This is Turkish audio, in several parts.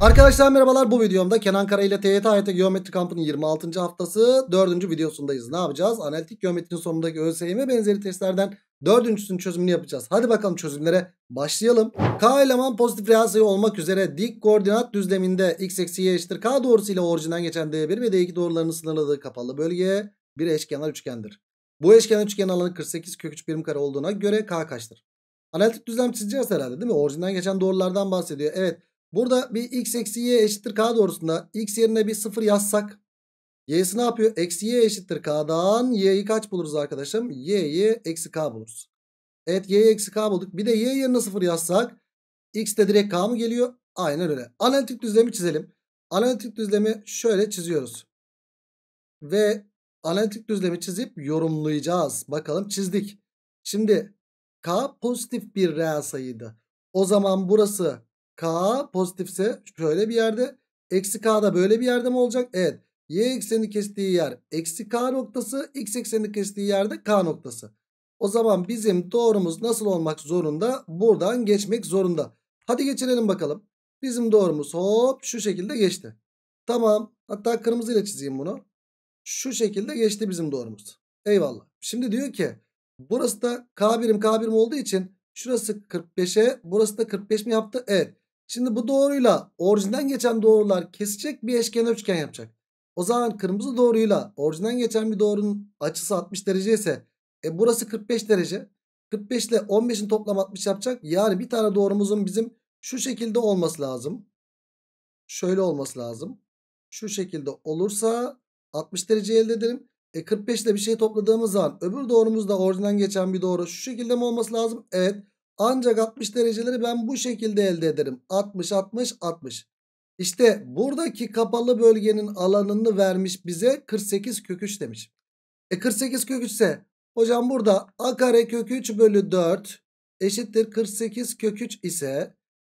Arkadaşlar merhabalar bu videomda Kenan Kara ile TYT AYT Geometri Kampı'nın 26. haftası 4. videosundayız. Ne yapacağız? Analitik geometrinin sonundaki ÖSYM benzeri testlerden dördüncüsünün çözümünü yapacağız. Hadi bakalım çözümlere başlayalım. K eleman pozitif reel sayı olmak üzere dik koordinat düzleminde x eksi y eşittir k doğrusu ile orijinden geçen d1 ve d2 doğrularının sınırladığı kapalı bölge bir eşkenar üçgendir. Bu eşkenar üçgen alanı 48 kök 3 birim kare olduğuna göre k kaçtır? Analitik düzlem çizeceğiz herhalde değil mi? Orijinden geçen doğrulardan bahsediyor. Evet Burada bir x eksi y eşittir k doğrusunda x yerine bir 0 yazsak. Y'si ne yapıyor? Eksi y eşittir k'dan y'yi kaç buluruz arkadaşım? y'yi eksi k buluruz. Evet y eksi k bulduk. Bir de y yerine 0 yazsak x de direkt k mı geliyor? Aynen öyle. Analitik düzlemi çizelim. Analitik düzlemi şöyle çiziyoruz. Ve analitik düzlemi çizip yorumlayacağız. Bakalım çizdik. Şimdi k pozitif bir reel sayıydı. O zaman burası K pozitifse şöyle bir yerde. Eksi K da böyle bir yerde mi olacak? Evet. Y ekseni kestiği yer eksi K noktası. X ekseni kestiği yerde K noktası. O zaman bizim doğrumuz nasıl olmak zorunda? Buradan geçmek zorunda. Hadi geçirelim bakalım. Bizim doğrumuz hop şu şekilde geçti. Tamam. Hatta kırmızıyla çizeyim bunu. Şu şekilde geçti bizim doğrumuz. Eyvallah. Şimdi diyor ki burası da K birim K birim olduğu için şurası 45'e burası da 45 mi yaptı? Evet. Şimdi bu doğruyla orijinden geçen doğrular kesecek bir eşken üçgen yapacak. O zaman kırmızı doğruyla orijinden geçen bir doğrunun açısı 60 derece ise e burası 45 derece. 45 ile 15'in toplam 60 yapacak. Yani bir tane doğrumuzun bizim şu şekilde olması lazım. Şöyle olması lazım. Şu şekilde olursa 60 derece elde ederim. E 45 ile bir şey topladığımız zaman öbür doğrumuz da orijinden geçen bir doğru şu şekilde mi olması lazım? Evet. Ancak 60 dereceleri ben bu şekilde elde ederim. 60, 60, 60. İşte buradaki kapalı bölgenin alanını vermiş bize 48 kök 3 demiş. E 48 kök 3 ise hocam burada a kare kök 3 bölü 4 eşittir 48 kök 3 ise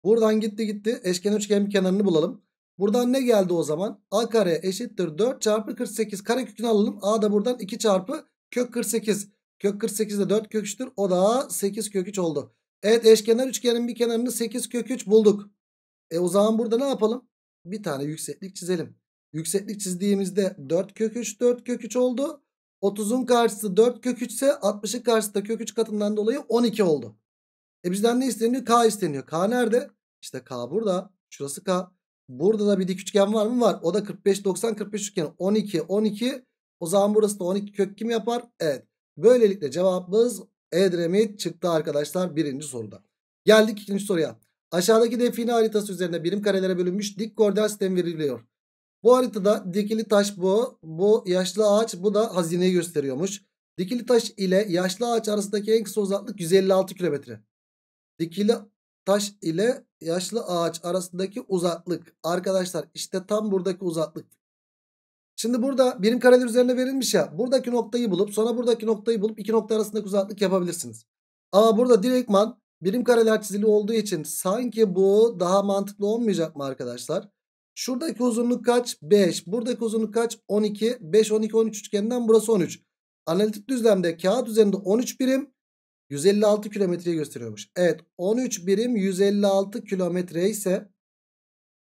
buradan gitti gitti eşken üçgen kenarını bulalım. Buradan ne geldi o zaman? a kare eşittir 4 çarpı 48 kare kökünü alalım. a da buradan 2 çarpı kök 48. Kök 48 de 4 kök 3'tür o da 8 kök 3 oldu. Evet eşkenar üçgenin bir kenarını 8 kök 3 bulduk. E o zaman burada ne yapalım? Bir tane yükseklik çizelim. Yükseklik çizdiğimizde 4 kök 3 4 kök 3 oldu. 30'un karşısı 4 kök 3 ise 60'ın karşısı da kök 3 katından dolayı 12 oldu. E bizden ne isteniyor? K isteniyor. K nerede? İşte K burada. Şurası K. Burada da bir dik üçgen var mı? Var. O da 45 90 45 üçgen. 12 12. O zaman burası da 12 kök kim yapar? Evet. Böylelikle cevabımız Edremit çıktı arkadaşlar birinci soruda. Geldik ikinci soruya. Aşağıdaki define haritası üzerinde birim karelere bölünmüş dik koordinat sistemi veriliyor. Bu haritada dikili taş bu, bu yaşlı ağaç bu da hazineyi gösteriyormuş. Dikili taş ile yaşlı ağaç arasındaki en kısa uzaklık 156 kilometre. Dikili taş ile yaşlı ağaç arasındaki uzaklık. Arkadaşlar işte tam buradaki uzaklık. Şimdi burada birim kareler üzerine verilmiş ya. Buradaki noktayı bulup sonra buradaki noktayı bulup iki nokta arasındaki uzaklık yapabilirsiniz. Ama burada direktman birim kareler çizili olduğu için sanki bu daha mantıklı olmayacak mı arkadaşlar? Şuradaki uzunluk kaç? 5. Buradaki uzunluk kaç? 12. 5, 12, 13 üçgeninden burası 13. Analitik düzlemde kağıt üzerinde 13 birim 156 kilometreyi gösteriyormuş. Evet 13 birim 156 kilometre ise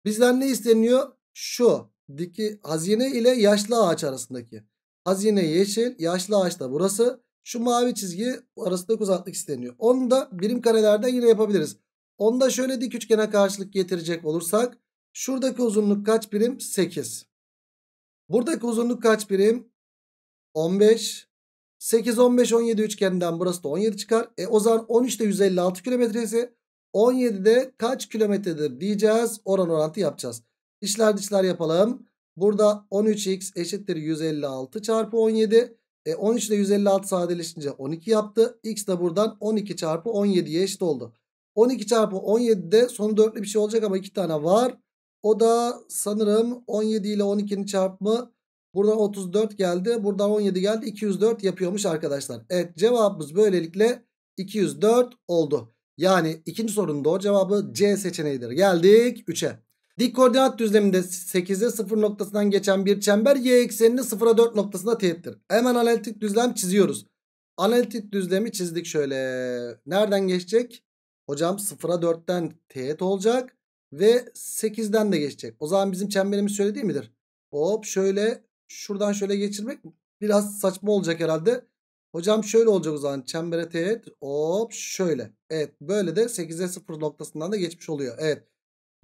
bizden ne isteniyor? Şu diki hazine ile yaşlı ağaç arasındaki. Hazine yeşil, yaşlı ağaç da burası. Şu mavi çizgi arasındaki uzaklık isteniyor. Onu da birim karelerde yine yapabiliriz. Onu da şöyle dik üçgene karşılık getirecek olursak. Şuradaki uzunluk kaç birim? 8. Buradaki uzunluk kaç birim? 15. 8, 15, 17 üçgeninden burası da 17 çıkar. E o zaman 13'te 156 kilometresi. 17'de kaç kilometredir diyeceğiz. Oran orantı yapacağız. İşler dışlar yapalım. Burada 13x eşittir 156 çarpı 17. E 13 ile 156 sadeleşince 12 yaptı. X de buradan 12 çarpı 17'ye eşit oldu. 12 çarpı 17'de sonu dörtlü bir şey olacak ama iki tane var. O da sanırım 17 ile 12'nin çarpımı. Buradan 34 geldi. Buradan 17 geldi. 204 yapıyormuş arkadaşlar. Evet cevabımız böylelikle 204 oldu. Yani ikinci sorunun doğru cevabı C seçeneğidir. Geldik 3'e. Dik koordinat düzleminde 8'e 0 noktasından geçen bir çember y eksenini 0'a 4 noktasında teğettir. Hemen analitik düzlem çiziyoruz. Analitik düzlemi çizdik şöyle. Nereden geçecek? Hocam 0'a 4'ten teğet olacak ve 8'den de geçecek. O zaman bizim çemberimiz şöyle değil midir? Hop şöyle şuradan şöyle geçirmek biraz saçma olacak herhalde. Hocam şöyle olacak o zaman çembere teğet hop şöyle. Evet böyle de 8'e 0 noktasından da geçmiş oluyor. Evet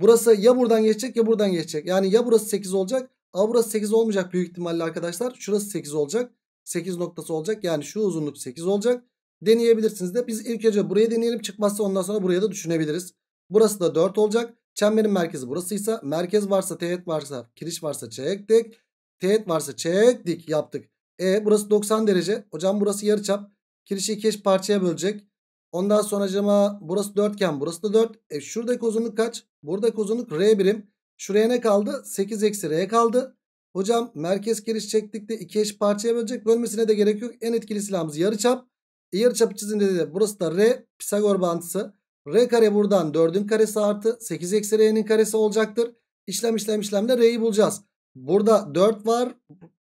Burası ya buradan geçecek ya buradan geçecek. Yani ya burası 8 olacak ama burası 8 olmayacak büyük ihtimalle arkadaşlar. Şurası 8 olacak. 8 noktası olacak. Yani şu uzunluk 8 olacak. Deneyebilirsiniz de. Biz ilk önce buraya deneyelim. Çıkmazsa ondan sonra buraya da düşünebiliriz. Burası da 4 olacak. Çemberin merkezi burasıysa merkez varsa teğet varsa kiriş varsa çektik. Teğet varsa çektik yaptık. E burası 90 derece. Hocam burası yarıçap. Kirişi iki eş parçaya bölecek. Ondan sonra acaba burası 4 iken burası da 4. E şuradaki uzunluk kaç? Buradaki uzunluk R birim. Şuraya ne kaldı? 8 eksi R kaldı. Hocam merkez kiriş çektikte iki eş parçaya bölecek. Bölmesine de gerek yok. En etkili silahımız yarı çap. E çap çizimde de burası da R Pisagor bağıntısı. R kare buradan 4'ün karesi artı 8 eksi R'nin karesi olacaktır. İşlem işlem işlemle R'yi bulacağız. Burada 4 var.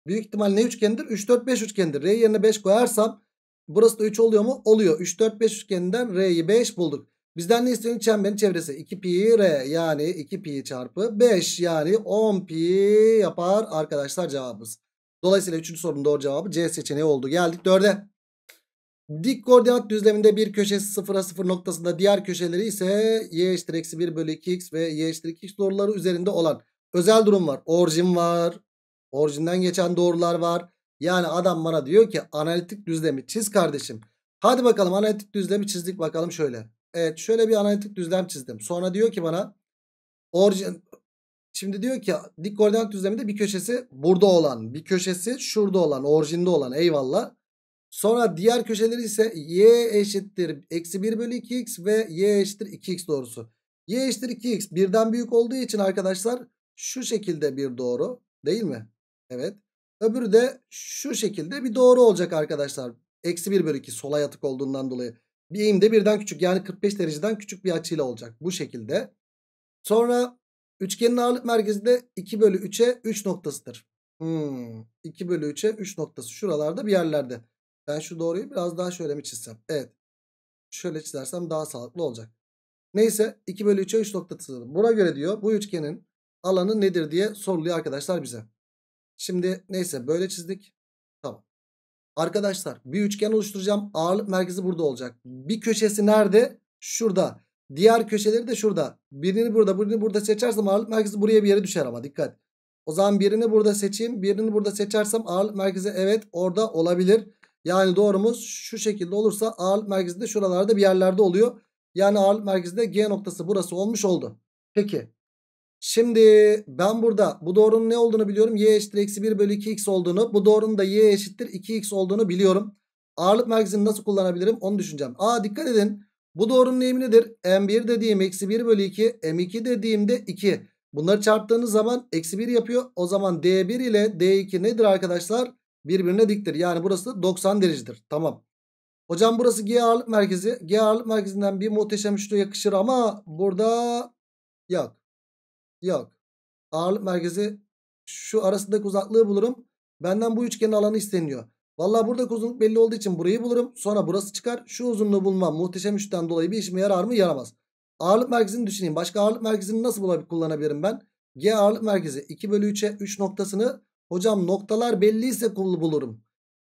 Büyük ihtimal ne üçgendir? 3 4 5 üçgendir. R yerine 5 koyarsam burası da 3 oluyor mu? Oluyor. 3 4 5 üçgeninden R'yi 5 bulduk. Bizden ne istiyor? Çemberin çevresi 2 pi r yani 2 pi çarpı 5 yani 10 pi yapar arkadaşlar cevabımız. Dolayısıyla 3. sorunun doğru cevabı C seçeneği oldu. Geldik 4'e. Dik koordinat düzleminde bir köşesi 0'a 0 noktasında diğer köşeleri ise y eşittir eksi 1 bölü 2x ve y eşittir 2x doğruları üzerinde olan özel durum var. Orjin var. Orijinden geçen doğrular var. Yani adam bana diyor ki analitik düzlemi çiz kardeşim. Hadi bakalım analitik düzlemi çizdik bakalım şöyle. Evet şöyle bir analitik düzlem çizdim. Sonra diyor ki bana orijin şimdi diyor ki dik koordinat düzleminde bir köşesi burada olan, bir köşesi şurada olan, orijinde olan eyvallah. Sonra diğer köşeleri ise y eşittir eksi 1 bölü 2x ve y eşittir 2x doğrusu. y eşittir 2x birden büyük olduğu için arkadaşlar şu şekilde bir doğru değil mi? Evet. Öbürü de şu şekilde bir doğru olacak arkadaşlar. Eksi 1 bölü 2 sola yatık olduğundan dolayı. Bir eğim de birden küçük yani 45 dereceden küçük bir açıyla olacak. Bu şekilde. Sonra üçgenin ağırlık merkezi de 2 bölü 3'e 3 noktasıdır. Hmm, 2 bölü 3'e 3 noktası şuralarda bir yerlerde. Ben şu doğruyu biraz daha şöyle mi çizsem? Evet. Şöyle çizersem daha sağlıklı olacak. Neyse 2 bölü 3'e 3 noktasıdır. Buna göre diyor bu üçgenin alanı nedir diye soruluyor arkadaşlar bize. Şimdi neyse böyle çizdik. Arkadaşlar bir üçgen oluşturacağım. Ağırlık merkezi burada olacak. Bir köşesi nerede? Şurada. Diğer köşeleri de şurada. Birini burada birini burada seçersem ağırlık merkezi buraya bir yere düşer ama dikkat. O zaman birini burada seçeyim. Birini burada seçersem ağırlık merkezi evet orada olabilir. Yani doğrumuz şu şekilde olursa ağırlık merkezi de şuralarda bir yerlerde oluyor. Yani ağırlık merkezi de G noktası burası olmuş oldu. Peki Şimdi ben burada bu doğrunun ne olduğunu biliyorum. Y eşittir eksi 1 bölü 2x olduğunu. Bu doğrunun da y eşittir 2x olduğunu biliyorum. Ağırlık merkezini nasıl kullanabilirim onu düşüneceğim. Aa dikkat edin. Bu doğrunun eğimi nedir? M1 dediğim eksi 1 bölü 2. M2 dediğimde 2. Bunları çarptığınız zaman eksi 1 yapıyor. O zaman D1 ile D2 nedir arkadaşlar? Birbirine diktir. Yani burası 90 derecedir. Tamam. Hocam burası G ağırlık merkezi. G ağırlık merkezinden bir muhteşem üçlü yakışır ama burada yok. Yok. Ağırlık merkezi şu arasındaki uzaklığı bulurum. Benden bu üçgenin alanı isteniyor. Valla burada uzunluk belli olduğu için burayı bulurum. Sonra burası çıkar. Şu uzunluğu bulmam muhteşem üçten dolayı bir işime yarar mı? Yaramaz. Ağırlık merkezini düşüneyim. Başka ağırlık merkezini nasıl bulabilir, kullanabilirim ben? G ağırlık merkezi 2 bölü 3'e 3 noktasını hocam noktalar belliyse bulurum.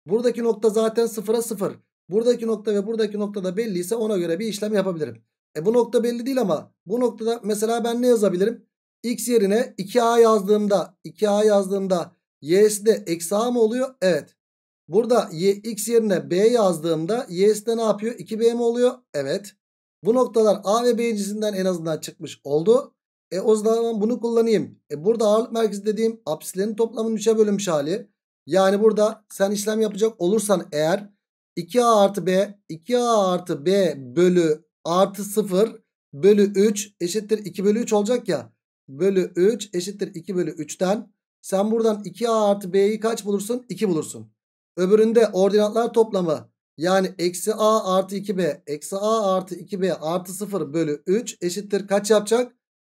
Buradaki nokta zaten 0'a 0. Buradaki nokta ve buradaki nokta da belliyse ona göre bir işlem yapabilirim. E bu nokta belli değil ama bu noktada mesela ben ne yazabilirim? X yerine 2A yazdığımda 2A yazdığımda Y'si de eksi A mı oluyor? Evet. Burada y, X yerine B yazdığımda Y'si de ne yapıyor? 2B mi oluyor? Evet. Bu noktalar A ve B cinsinden en azından çıkmış oldu. E o zaman bunu kullanayım. E burada ağırlık merkezi dediğim apsilerin toplamının 3'e bölünmüş hali. Yani burada sen işlem yapacak olursan eğer 2A artı B 2A artı B bölü artı 0 bölü 3 eşittir 2 bölü 3 olacak ya bölü 3 eşittir 2 bölü 3'ten. Sen buradan 2a artı b'yi kaç bulursun? 2 bulursun. Öbüründe ordinatlar toplamı yani eksi a artı 2b eksi a artı 2b artı 0 bölü 3 eşittir kaç yapacak?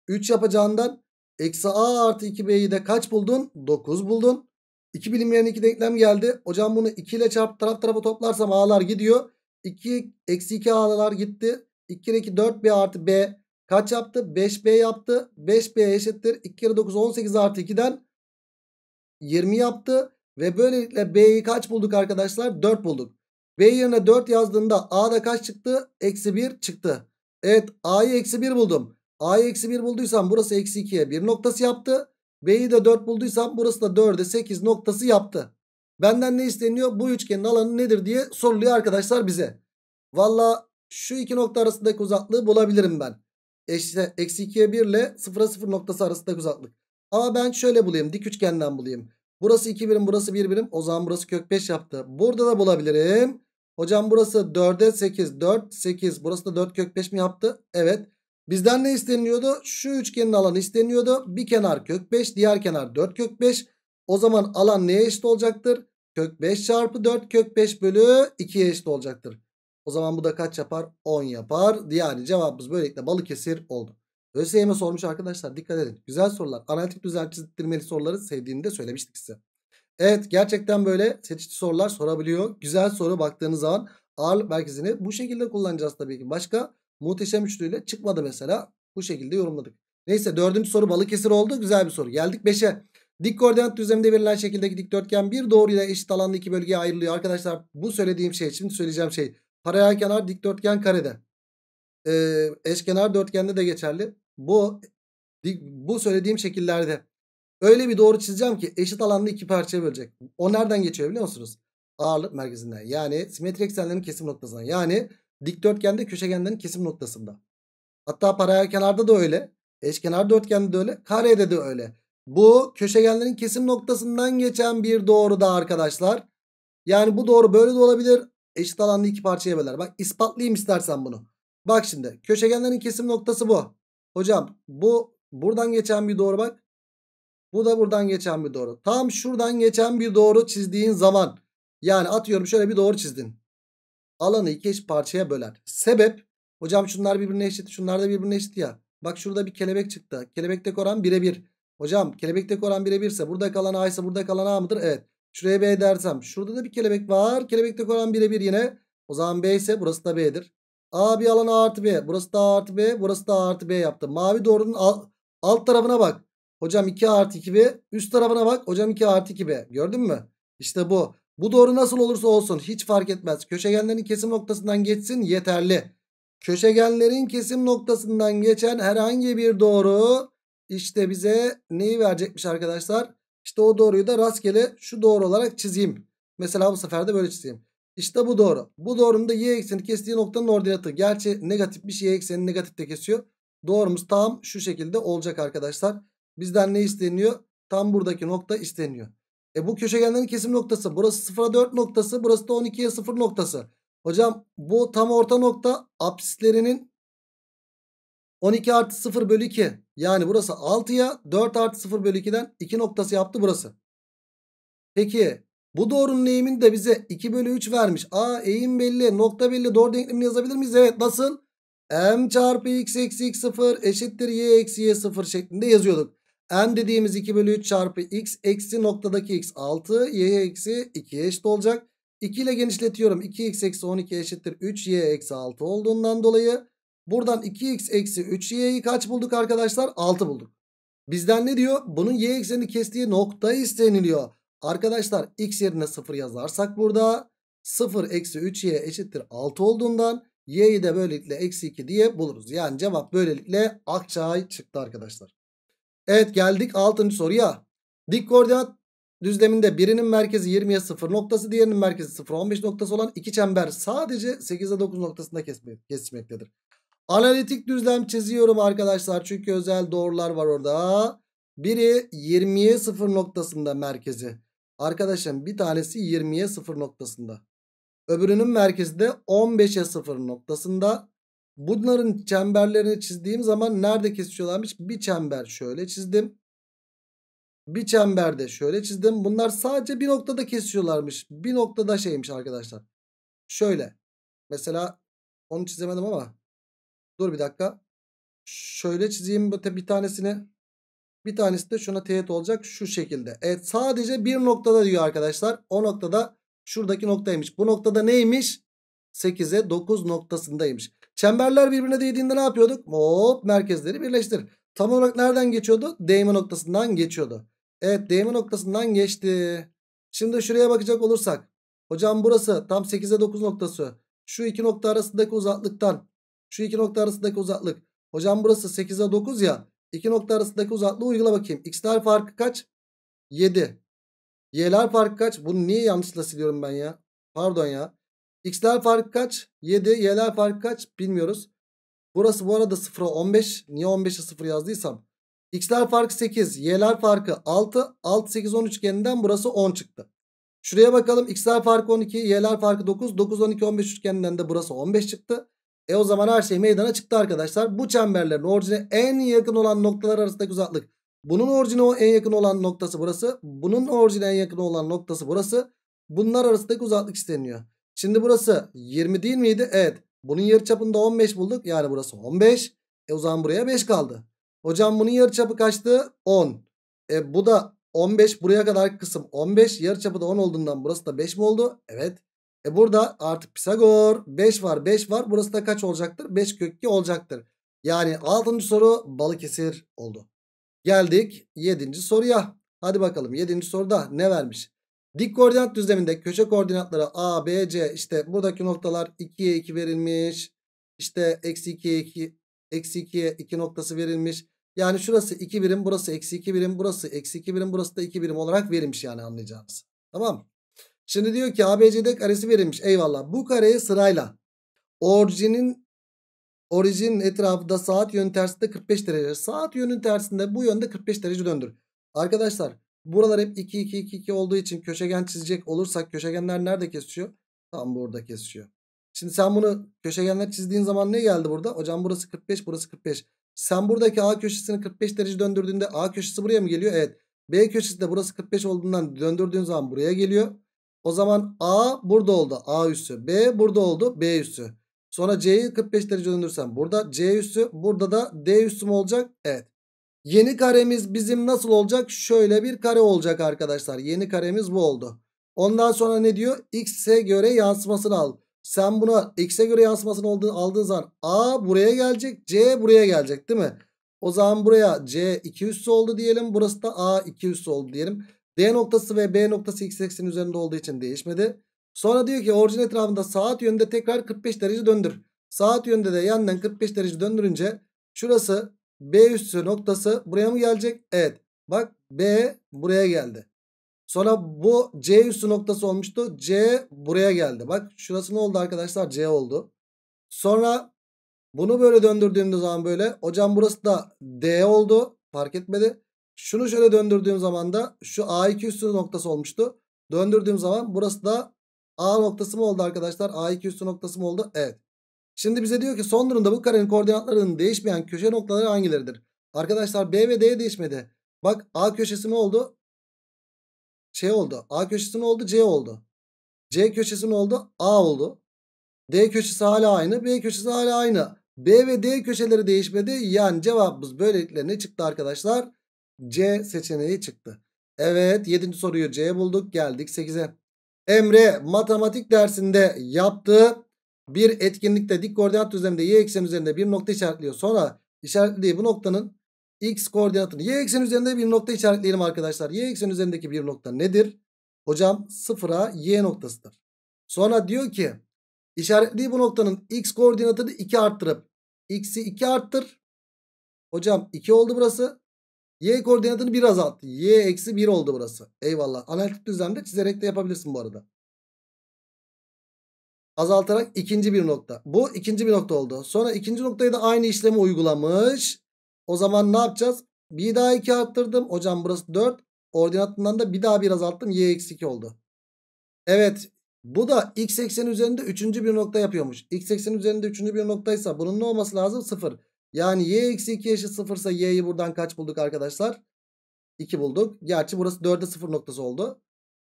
3 yapacağından eksi a artı 2b'yi de kaç buldun? 9 buldun. 2 bilinmeyen 2 denklem geldi. Hocam bunu 2 ile çarp taraf tarafa toplarsam a'lar gidiyor. 2 eksi 2 a'lar gitti. 2 ile 2 4b artı b Kaç yaptı? 5B yaptı. 5B eşittir. 2 kere 9 18 artı 2'den 20 yaptı. Ve böylelikle B'yi kaç bulduk arkadaşlar? 4 bulduk. B yerine 4 yazdığında A'da kaç çıktı? Eksi 1 çıktı. Evet A'yı eksi 1 buldum. A'yı eksi 1 bulduysam burası eksi 2'ye 1 noktası yaptı. B'yi de 4 bulduysam burası da 4'e 8 noktası yaptı. Benden ne isteniyor? Bu üçgenin alanı nedir diye soruluyor arkadaşlar bize. Valla şu iki nokta arasındaki uzaklığı bulabilirim ben. Eksi, eksi 2'ye 1 ile 0'a 0 noktası arasındaki uzaklık. Ama ben şöyle bulayım. Dik üçgenden bulayım. Burası 2 birim burası 1 birim. O zaman burası kök 5 yaptı. Burada da bulabilirim. Hocam burası 4'e 8. 4 8. Burası da 4 kök 5 mi yaptı? Evet. Bizden ne isteniliyordu? Şu üçgenin alanı isteniyordu. Bir kenar kök 5. Diğer kenar 4 kök 5. O zaman alan neye eşit olacaktır? Kök 5 çarpı 4 kök 5 bölü 2'ye eşit olacaktır. O zaman bu da kaç yapar? 10 yapar. Yani cevabımız böylelikle Balıkesir oldu. ÖSYM sormuş arkadaşlar dikkat edin. Güzel sorular. Analitik düzeltilmeli soruları sevdiğini de söylemiştik size. Evet gerçekten böyle seçici sorular sorabiliyor. Güzel soru baktığınız zaman ağırlık merkezini bu şekilde kullanacağız tabii ki. Başka muhteşem üçlüyle çıkmadı mesela. Bu şekilde yorumladık. Neyse dördüncü soru Balıkesir oldu. Güzel bir soru. Geldik 5'e. Dik koordinat düzleminde verilen şekildeki dikdörtgen bir doğruyla eşit alanlı iki bölgeye ayrılıyor. Arkadaşlar bu söylediğim şey şimdi söyleyeceğim şey Paralel kenar dikdörtgen karede. Ee, eşkenar dörtgende de geçerli. Bu bu söylediğim şekillerde öyle bir doğru çizeceğim ki eşit alanda iki parçaya bölecek. O nereden geçiyor biliyor musunuz? Ağırlık merkezinden. Yani simetri eksenlerin kesim noktasından. Yani dikdörtgende köşegenlerin kesim noktasında. Hatta paralel kenarda da öyle. Eşkenar dörtgende de öyle. Karede de öyle. Bu köşegenlerin kesim noktasından geçen bir doğru da arkadaşlar. Yani bu doğru böyle de olabilir. Eşit alanlı iki parçaya böler. Bak ispatlayayım istersen bunu. Bak şimdi köşegenlerin kesim noktası bu. Hocam bu buradan geçen bir doğru bak. Bu da buradan geçen bir doğru. Tam şuradan geçen bir doğru çizdiğin zaman. Yani atıyorum şöyle bir doğru çizdin. Alanı iki eşit parçaya böler. Sebep hocam şunlar birbirine eşit şunlar da birbirine eşit ya. Bak şurada bir kelebek çıktı. Kelebekte oran birebir. Hocam kelebekte oran birebirse burada kalan A ise burada kalan A mıdır? Evet. Şuraya B dersem. Şurada da bir kelebek var. Kelebekteki oran birebir yine. O zaman B ise burası da B'dir. A bir alan A artı B. Burası da A artı B. Burası da A artı B yaptı. Mavi doğrunun alt, alt tarafına bak. Hocam 2 artı 2B. Üst tarafına bak. Hocam 2 artı 2B. Gördün mü? İşte bu. Bu doğru nasıl olursa olsun. Hiç fark etmez. Köşegenlerin kesim noktasından geçsin yeterli. Köşegenlerin kesim noktasından geçen herhangi bir doğru işte bize neyi verecekmiş arkadaşlar? İşte o doğruyu da rastgele şu doğru olarak çizeyim. Mesela bu sefer de böyle çizeyim. İşte bu doğru. Bu doğrunun da y ekseni kestiği noktanın ordinatı. Gerçi negatif negatifmiş şey, y ekseni negatifte kesiyor. Doğrumuz tam şu şekilde olacak arkadaşlar. Bizden ne isteniyor? Tam buradaki nokta isteniyor. E bu köşegenlerin kesim noktası. Burası 0'a 4 noktası. Burası da 12'ye 0 noktası. Hocam bu tam orta nokta apsislerinin 12 artı 0 bölü 2. Yani burası 6'ya 4 artı 0 bölü 2'den 2 noktası yaptı burası. Peki bu doğrunun eğimini de bize 2 bölü 3 vermiş. A eğim belli nokta belli doğru denklemini yazabilir miyiz? Evet nasıl? M çarpı x eksi x 0 eşittir y eksi y 0 şeklinde yazıyorduk. M dediğimiz 2 bölü 3 çarpı x eksi noktadaki x 6 y eksi 2 eşit olacak. 2 ile genişletiyorum. 2x eksi 12 eşittir 3y eksi 6 olduğundan dolayı Buradan 2x eksi 3y'yi kaç bulduk arkadaşlar? 6 bulduk. Bizden ne diyor? Bunun y eksenini kestiği nokta isteniliyor. Arkadaşlar x yerine 0 yazarsak burada 0 eksi 3y eşittir 6 olduğundan y'yi de böylelikle eksi 2 diye buluruz. Yani cevap böylelikle Akçay çıktı arkadaşlar. Evet geldik 6. soruya. Dik koordinat düzleminde birinin merkezi 20'ye 0 noktası diğerinin merkezi 0'a 15 noktası olan iki çember sadece 8'e 9 noktasında kesmektedir. Analitik düzlem çiziyorum arkadaşlar. Çünkü özel doğrular var orada. Biri 20'ye 0 noktasında merkezi. Arkadaşım bir tanesi 20'ye 0 noktasında. Öbürünün merkezi de 15'e 0 noktasında. Bunların çemberlerini çizdiğim zaman nerede kesiyorlarmış? Bir çember şöyle çizdim. Bir çember de şöyle çizdim. Bunlar sadece bir noktada kesiyorlarmış. Bir noktada şeymiş arkadaşlar. Şöyle. Mesela onu çizemedim ama Dur bir dakika. Şöyle çizeyim bir tanesini. Bir tanesi de şuna teğet olacak şu şekilde. Evet sadece bir noktada diyor arkadaşlar. O noktada şuradaki noktaymış. Bu noktada neymiş? 8'e 9 noktasındaymış. Çemberler birbirine değdiğinde ne yapıyorduk? Hop merkezleri birleştir. Tam olarak nereden geçiyordu? Değme noktasından geçiyordu. Evet değme noktasından geçti. Şimdi şuraya bakacak olursak. Hocam burası tam 8'e 9 noktası. Şu iki nokta arasındaki uzaklıktan şu iki nokta arasındaki uzaklık. Hocam burası 8'e 9 ya. İki nokta arasındaki uzaklığı uygula bakayım. X'ler farkı kaç? 7. Y'ler farkı kaç? Bunu niye yanlışla siliyorum ben ya? Pardon ya. X'ler farkı kaç? 7. Y'ler farkı kaç? Bilmiyoruz. Burası bu arada 0'a 15. Niye 15'e 0 yazdıysam. X'ler farkı 8. Y'ler farkı 6. 6, 8, 10 üçgeninden burası 10 çıktı. Şuraya bakalım. X'ler farkı 12. Y'ler farkı 9. 9, 12, 15 üçgeninden de burası 15 çıktı. E o zaman her şey meydana çıktı arkadaşlar. Bu çemberlerin orijine en yakın olan noktalar arasındaki uzaklık. Bunun orijine o en yakın olan noktası burası. Bunun orijine en yakın olan noktası burası. Bunlar arasındaki uzaklık isteniyor. Şimdi burası 20 değil miydi? Evet. Bunun yarıçapında 15 bulduk. Yani burası 15. E o zaman buraya 5 kaldı. Hocam bunun yarıçapı kaçtı? 10. E bu da 15 buraya kadar kısım 15. Yarıçapı da 10 olduğundan burası da 5 mi oldu? Evet. E burada artık Pisagor 5 var 5 var. Burası da kaç olacaktır? 5 kökü olacaktır. Yani 6. soru Balıkesir oldu. Geldik 7. soruya. Hadi bakalım 7. soruda ne vermiş? Dik koordinat düzleminde köşe koordinatları A, B, C işte buradaki noktalar 2'ye 2 verilmiş. İşte eksi 2'ye 2, eksi 2'ye 2 noktası verilmiş. Yani şurası 2 birim, burası eksi 2 birim, burası eksi 2 birim, burası da 2 birim olarak verilmiş yani anlayacağınız. Tamam Şimdi diyor ki ABCD karesi verilmiş. Eyvallah. Bu kareyi sırayla orijinin orijinin etrafında saat yönü tersinde 45 derece. Saat yönün tersinde bu yönde 45 derece döndür. Arkadaşlar buralar hep 2 2 2 2 olduğu için köşegen çizecek olursak köşegenler nerede kesiyor? Tam burada kesiyor. Şimdi sen bunu köşegenler çizdiğin zaman ne geldi burada? Hocam burası 45 burası 45. Sen buradaki A köşesini 45 derece döndürdüğünde A köşesi buraya mı geliyor? Evet. B köşesi de burası 45 olduğundan döndürdüğün zaman buraya geliyor. O zaman A burada oldu. A üssü. B burada oldu. B üssü. Sonra C'yi 45 derece döndürsem burada C üssü. Burada da D üssü mü olacak? Evet. Yeni karemiz bizim nasıl olacak? Şöyle bir kare olacak arkadaşlar. Yeni karemiz bu oldu. Ondan sonra ne diyor? X'e göre yansımasını al. Sen buna X'e göre yansımasını aldığın, aldığın zaman A buraya gelecek. C buraya gelecek değil mi? O zaman buraya C 2 üssü oldu diyelim. Burası da A 2 üssü oldu diyelim. D noktası ve B noktası x eksenin üzerinde olduğu için değişmedi. Sonra diyor ki orijin etrafında saat yönünde tekrar 45 derece döndür. Saat yönünde de yandan 45 derece döndürünce şurası B üstü noktası buraya mı gelecek? Evet. Bak B buraya geldi. Sonra bu C üstü noktası olmuştu. C buraya geldi. Bak şurası ne oldu arkadaşlar? C oldu. Sonra bunu böyle döndürdüğümde zaman böyle. Hocam burası da D oldu. Fark etmedi. Şunu şöyle döndürdüğüm zaman da şu A2 üstü noktası olmuştu. Döndürdüğüm zaman burası da A noktası mı oldu arkadaşlar? A2 üstü noktası mı oldu? Evet. Şimdi bize diyor ki son durumda bu karenin koordinatlarının değişmeyen köşe noktaları hangileridir? Arkadaşlar B ve D değişmedi. Bak A köşesi ne oldu? C oldu. A köşesi ne oldu? C oldu. C köşesi ne oldu? A oldu. D köşesi hala aynı. B köşesi hala aynı. B ve D köşeleri değişmedi. Yani cevabımız böylelikle ne çıktı arkadaşlar? C seçeneği çıktı. Evet 7. soruyu C bulduk. Geldik 8'e. Emre matematik dersinde yaptığı bir etkinlikte dik koordinat düzleminde y eksen üzerinde bir nokta işaretliyor. Sonra işaretlediği bu noktanın x koordinatını y eksen üzerinde bir nokta işaretleyelim arkadaşlar. Y eksen üzerindeki bir nokta nedir? Hocam sıfıra y noktasıdır. Sonra diyor ki işaretliği bu noktanın x koordinatını 2 arttırıp x'i 2 arttır. Hocam 2 oldu burası. Y koordinatını 1 azalttın. Y eksi 1 oldu burası. Eyvallah. Analitik düzlemde çizerek de yapabilirsin bu arada. Azaltarak ikinci bir nokta. Bu ikinci bir nokta oldu. Sonra ikinci noktayı da aynı işlemi uygulamış. O zaman ne yapacağız? Bir daha 2 arttırdım. Hocam burası 4. Ordinatından da bir daha bir azalttım. Y eksi 2 oldu. Evet. Bu da x eksen üzerinde üçüncü bir nokta yapıyormuş. X eksen üzerinde üçüncü bir noktaysa bunun ne olması lazım? Sıfır. Yani y eksi 2 eşit 0 ise y'yi buradan kaç bulduk arkadaşlar? 2 bulduk. Gerçi burası 4'e 0 noktası oldu.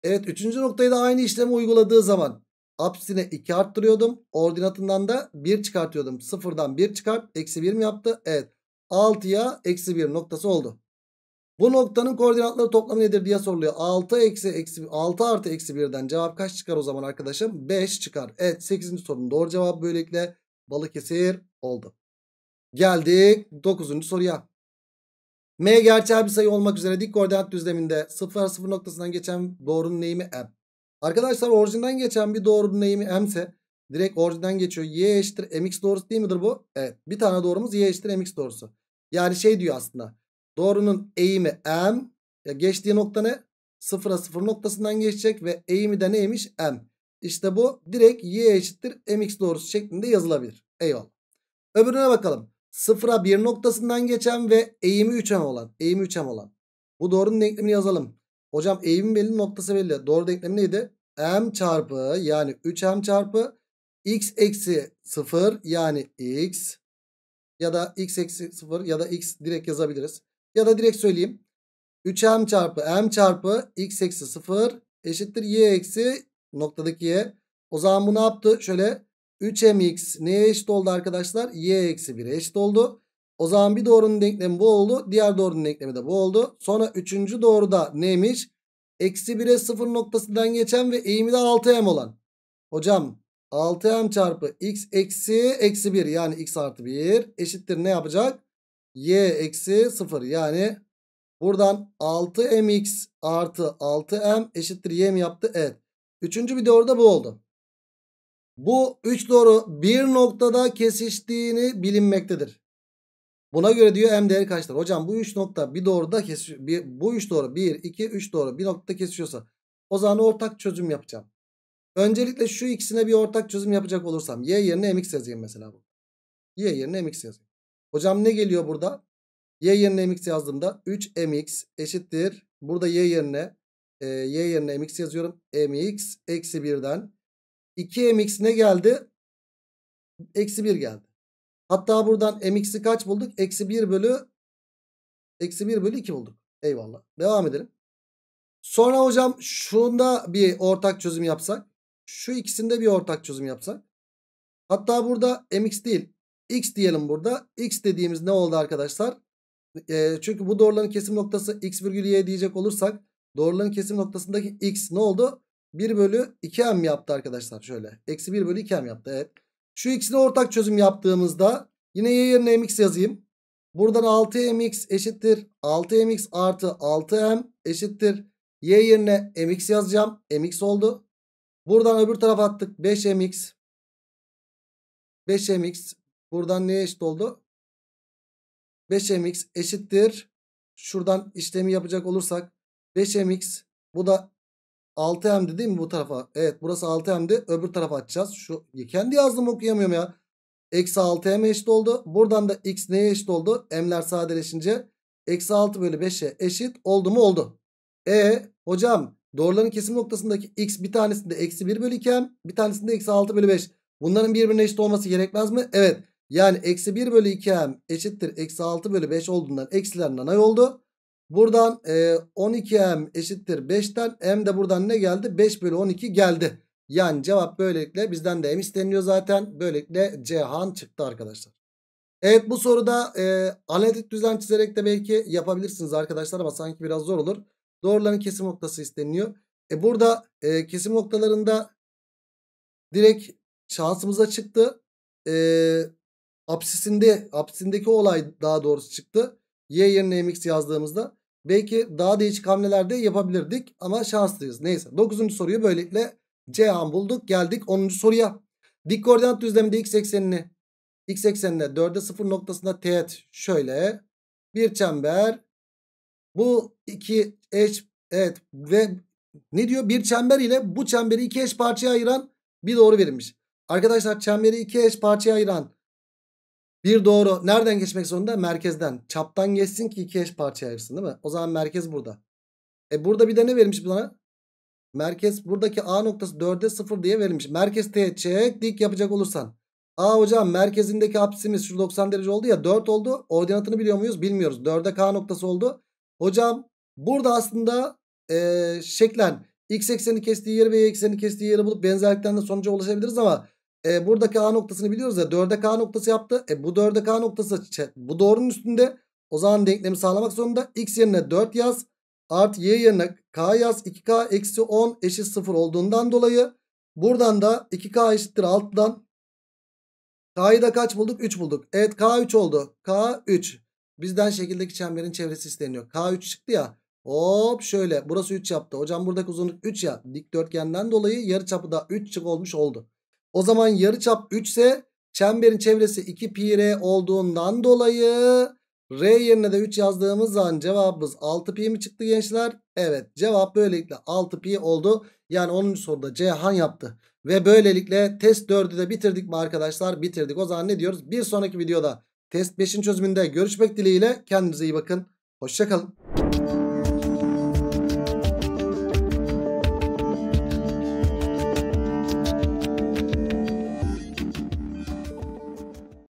Evet 3. noktayı da aynı işlemi uyguladığı zaman apsisine 2 arttırıyordum. Ordinatından da 1 çıkartıyordum. 0'dan 1 çıkart. Eksi 1 mi yaptı? Evet. 6'ya eksi 1 noktası oldu. Bu noktanın koordinatları toplamı nedir diye soruluyor. 6 eksi eksi 6 artı eksi 1'den cevap kaç çıkar o zaman arkadaşım? 5 çıkar. Evet 8. sorunun doğru cevabı böylelikle Balıkesir oldu. Geldik 9. soruya. M gerçel bir sayı olmak üzere dik koordinat düzleminde 0 0 noktasından geçen doğrunun eğimi M. Arkadaşlar orijinden geçen bir doğrunun eğimi M ise direkt orijinden geçiyor. Y eşittir MX doğrusu değil midir bu? Evet. Bir tane doğrumuz Y eşittir MX doğrusu. Yani şey diyor aslında. Doğrunun eğimi M. Ya geçtiği nokta ne? 0'a 0 noktasından geçecek ve eğimi de neymiş? M. İşte bu direkt Y eşittir MX doğrusu şeklinde yazılabilir. Eyvallah. Öbürüne bakalım sıfıra bir noktasından geçen ve eğimi 3'e olan. Eğimi 3'e olan. Bu doğrunun denklemini yazalım. Hocam eğimin belli noktası belli. Doğru denklemi neydi? M çarpı yani 3M çarpı x eksi 0 yani x ya da x eksi 0 ya da x direkt yazabiliriz. Ya da direkt söyleyeyim. 3m çarpı m çarpı x eksi 0 eşittir y eksi noktadaki y. O zaman bu ne yaptı? Şöyle 3mx neye eşit oldu arkadaşlar? y eksi 1'e eşit oldu. O zaman bir doğrunun denklemi bu oldu. Diğer doğrunun denklemi de bu oldu. Sonra üçüncü doğruda neymiş? Eksi 1'e 0 noktasından geçen ve eğimi de 6m olan. Hocam 6m çarpı x eksi eksi 1 yani x artı 1 eşittir ne yapacak? y eksi 0 yani buradan 6mx artı 6m eşittir y mi yaptı? Evet. Üçüncü bir doğru da bu oldu. Bu üç doğru bir noktada kesiştiğini bilinmektedir. Buna göre diyor M değeri kaçtır? Hocam bu 3 nokta bir doğruda kesiyor. Bir, bu 3 doğru 1, 2, 3 doğru bir noktada kesişiyorsa o zaman ortak çözüm yapacağım. Öncelikle şu ikisine bir ortak çözüm yapacak olursam y yerine mx yazayım mesela bu. y yerine mx yazayım. Hocam ne geliyor burada? y yerine mx yazdığımda 3 mx eşittir. Burada y yerine e, y yerine mx yazıyorum. mx eksi 1'den 2mx ne geldi? Eksi 1 geldi. Hatta buradan mx'i kaç bulduk? Eksi 1 bölü eksi 1 bölü 2 bulduk. Eyvallah. Devam edelim. Sonra hocam şunda bir ortak çözüm yapsak. Şu ikisinde bir ortak çözüm yapsak. Hatta burada mx değil. x diyelim burada. x dediğimiz ne oldu arkadaşlar? E, çünkü bu doğruların kesim noktası x virgül y diyecek olursak doğruların kesim noktasındaki x ne oldu? 1 bölü 2m yaptı arkadaşlar şöyle. Eksi 1 bölü 2m yaptı evet. Şu ikisine ortak çözüm yaptığımızda yine y yerine mx yazayım. Buradan 6mx eşittir. 6mx artı 6m eşittir. Y yerine mx yazacağım. mx oldu. Buradan öbür tarafa attık. 5mx. 5mx. Buradan neye eşit oldu? 5mx eşittir. Şuradan işlemi yapacak olursak 5mx bu da 6M'di değil mi bu tarafa? Evet burası 6M'di. Öbür tarafa açacağız. Şu kendi yazdım okuyamıyorum ya. Eksi 6M eşit oldu. Buradan da X neye eşit oldu? M'ler sadeleşince. Eksi 6 bölü 5'e eşit oldu mu? Oldu. E hocam doğruların kesim noktasındaki X bir tanesinde eksi 1 bölü 2M. Bir tanesinde eksi 6 bölü 5. Bunların birbirine eşit olması gerekmez mi? Evet. Yani eksi 1 bölü 2M eşittir. Eksi 6 bölü 5 olduğundan eksiler nanay oldu. Buradan e, 12M eşittir 5'ten. M de buradan ne geldi? 5 bölü 12 geldi. Yani cevap böylelikle bizden de M isteniliyor zaten. Böylelikle Cihan çıktı arkadaşlar. Evet bu soruda e, analitik düzlem çizerek de belki yapabilirsiniz arkadaşlar ama sanki biraz zor olur. Doğruların kesim noktası isteniliyor. E, burada e, kesim noktalarında direkt şansımıza çıktı. E, apsisinde, apsisindeki olay daha doğrusu çıktı. Y yerine mx yazdığımızda Belki daha değişik hamleler yapabilirdik ama şanslıyız. Neyse 9. soruyu böylelikle C an bulduk. Geldik 10. soruya. Dik koordinat düzleminde x eksenini x eksenine 4'e 0 noktasında teğet şöyle bir çember bu iki eş evet ve ne diyor bir çember ile bu çemberi iki eş parçaya ayıran bir doğru verilmiş. Arkadaşlar çemberi iki eş parçaya ayıran bir doğru. Nereden geçmek zorunda? Merkezden. Çaptan geçsin ki iki eş parçaya ayırsın değil mi? O zaman merkez burada. E burada bir de ne verilmiş bana? Merkez buradaki A noktası 4'e 0 diye verilmiş. Merkez T çek dik yapacak olursan. A hocam merkezindeki apsimiz şu 90 derece oldu ya 4 oldu. Ordinatını biliyor muyuz? Bilmiyoruz. 4'e K noktası oldu. Hocam burada aslında e, şeklen x ekseni kestiği yeri ve y ekseni kestiği yeri bulup benzerlikten de sonuca ulaşabiliriz ama e, buradaki A noktasını biliyoruz ya 4'e K noktası yaptı. E, bu 4'e K noktası bu doğrunun üstünde. O zaman denklemi sağlamak zorunda. X yerine 4 yaz. art Y yerine K yaz. 2K eksi 10 eşit 0 olduğundan dolayı. Buradan da 2K eşittir 6'dan. K'yı da kaç bulduk? 3 bulduk. Evet K3 oldu. K3. Bizden şekildeki çemberin çevresi isteniyor. K3 çıktı ya. Hop şöyle. Burası 3 yaptı. Hocam buradaki uzunluk 3 ya. Dikdörtgenden dolayı yarı çapı da 3 çık olmuş oldu. O zaman yarıçap 3 ise çemberin çevresi 2 pi r olduğundan dolayı r yerine de 3 yazdığımız zaman cevabımız 6 pi mi çıktı gençler? Evet cevap böylelikle 6 pi oldu. Yani 10. soruda Cihan yaptı. Ve böylelikle test 4'ü de bitirdik mi arkadaşlar? Bitirdik. O zaman ne diyoruz? Bir sonraki videoda test 5'in çözümünde görüşmek dileğiyle. Kendinize iyi bakın. Hoşçakalın.